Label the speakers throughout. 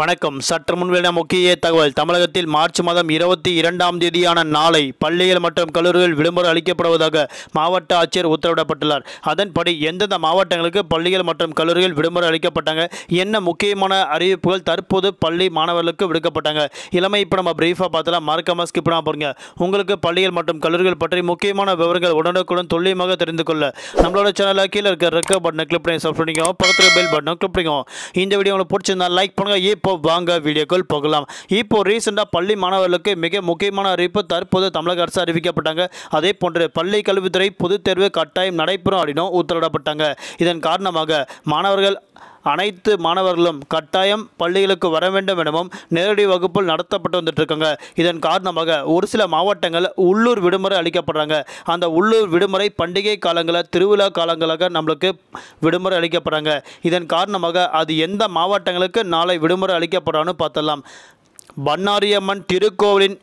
Speaker 1: வணக்கம் சற்று முன்பின முக்கிய தகவல் தமிழகத்தில் மார்ச் மாதம் இருபத்தி இரண்டாம் தேதியான நாளை பள்ளிகள் மற்றும் கல்லூரிகள் விளம்பரம் அளிக்கப்படுவதாக மாவட்ட ஆட்சியர் உத்தரவிடப்பட்டுள்ளார் அதன்படி எந்தெந்த மாவட்டங்களுக்கு பள்ளிகள் மற்றும் கல்லூரிகள் விடுமுறை அளிக்கப்பட்டாங்க என்ன முக்கியமான அறிவிப்புகள் தற்போது பள்ளி மாணவர்களுக்கு விடுக்கப்பட்டாங்க இளமை இப்போ நம்ம பிரீஃபாக பார்த்தலாம் மறக்காமல் ஸ்கிப் பண்ணால் பாருங்க உங்களுக்கு பள்ளிகள் மற்றும் கல்லூரிகள் பற்றி முக்கியமான விவரங்கள் உடனுக்குடன் துல்லியமாக தெரிந்து கொள்ள நம்மளோட சேனலில் கீழே இருக்கிற ரெக்க பட்டனை கிளிக் பண்ணி சப்ஸ்கிரைப் பண்ணிக்கோ பக்கத்தில் பெல் பட்டனை கிளிக் பண்ணிக்கோ இந்த வீடியோ உங்களுக்கு பிடிச்சிருந்தா லைக் பண்ணுங்கள் இப்போ இப்போ வாங்க வீடியோக்குள் போகலாம் இப்போ ரீசெண்டாக பள்ளி மாணவர்களுக்கு மிக முக்கியமான அறிவிப்பு தற்போது தமிழக அரசு அறிவிக்கப்பட்டாங்க அதே போன்று பள்ளி கல்வித்துறை பொதுத் தேர்வு கட்டாயம் நடைபெறும் அப்படின்னும் உத்தரவிடப்பட்டாங்க இதன் காரணமாக மாணவர்கள் அனைத்து மாணவர்களும் கட்டாயம் பள்ளிகளுக்கு வர வேண்டும் எனவும் நேரடி வகுப்பில் நடத்தப்பட்டு வந்துட்டுருக்காங்க இதன் காரணமாக ஒரு சில மாவட்டங்கள் உள்ளூர் விடுமுறை அளிக்கப்படுறாங்க அந்த உள்ளூர் விடுமுறை பண்டிகை காலங்களில் திருவிழா காலங்களாக நம்மளுக்கு விடுமுறை அளிக்கப்படுறாங்க இதன் காரணமாக அது எந்த மாவட்டங்களுக்கு நாளை விடுமுறை அளிக்கப்படுறான்னு பார்த்தலாம் பன்னாரியம்மன் திருக்கோவிலின்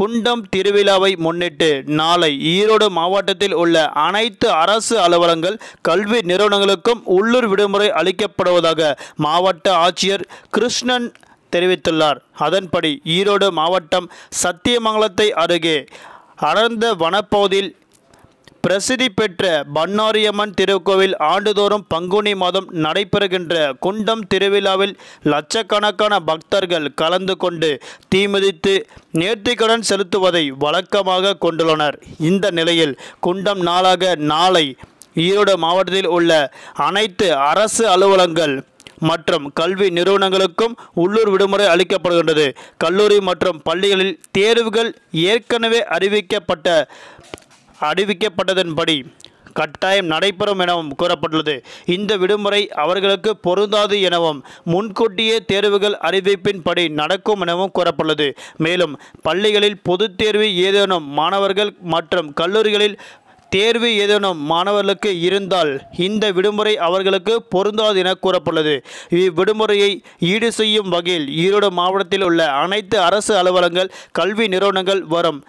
Speaker 1: குண்டம் திருவிழாவை முன்னிட்டு நாளை ஈரோடு மாவட்டத்தில் உள்ள அனைத்து அரசு அலுவலகங்கள் கல்வி நிறுவனங்களுக்கும் உள்ளூர் விடுமுறை அளிக்கப்படுவதாக மாவட்ட ஆட்சியர் கிருஷ்ணன் தெரிவித்துள்ளார் அதன்படி ஈரோடு மாவட்டம் சத்தியமங்கலத்தை அருகே அடர்ந்த வனப்பகுதியில் பிரசித்தி பெற்ற பன்னாரியம்மன் திருக்கோவில் ஆண்டுதோறும் பங்குனி மாதம் நடைபெறுகின்ற குண்டம் திருவிழாவில் லட்சக்கணக்கான பக்தர்கள் கலந்து கொண்டு தீமிதித்து நேர்த்திக்கடன் செலுத்துவதை வழக்கமாக கொண்டுள்ளனர் இந்த நிலையில் குண்டம் நாளாக நாளை ஈரோடு மாவட்டத்தில் உள்ள அனைத்து அரசு அலுவலங்கள் மற்றும் கல்வி நிறுவனங்களுக்கும் உள்ளூர் விடுமுறை அளிக்கப்படுகின்றது கல்லூரி மற்றும் பள்ளிகளில் தேர்வுகள் ஏற்கனவே அறிவிக்கப்பட்ட அறிவிக்கப்பட்டதன்படி கட்டாயம் நடைபெறும் எனவும் கூறப்பட்டுள்ளது இந்த விடுமுறை அவர்களுக்கு பொருந்தாது எனவும் முன்கூட்டியே தேர்வுகள் அறிவிப்பின்படி நடக்கும் எனவும் கூறப்பட்டுள்ளது மேலும் பள்ளிகளில் பொதுத் தேர்வு ஏதேனும் மாணவர்கள் மற்றும் கல்லூரிகளில் தேர்வு ஏதேனும் மாணவர்களுக்கு இருந்தால் இந்த விடுமுறை அவர்களுக்கு பொருந்தாது என கூறப்பட்டுள்ளது இவ்விடுமுறையை ஈடு செய்யும் வகையில் ஈரோடு மாவட்டத்தில் உள்ள அனைத்து அரசு அலுவலங்கள் கல்வி நிறுவனங்கள் வரும்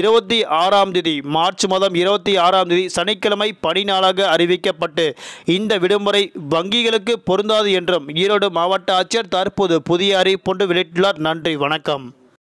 Speaker 1: இருபத்தி ஆறாம் தேதி மார்ச் மாதம் இருபத்தி ஆறாம் தேதி சனிக்கிழமை பணி நாளாக அறிவிக்கப்பட்டு இந்த விடுமுறை வங்கிகளுக்கு பொருந்தாது என்றும் ஈரோடு மாவட்ட ஆட்சியர் தற்போது புதிய அறிவிப்புண்டு வெளியிட்டுள்ளார் நன்றி வணக்கம்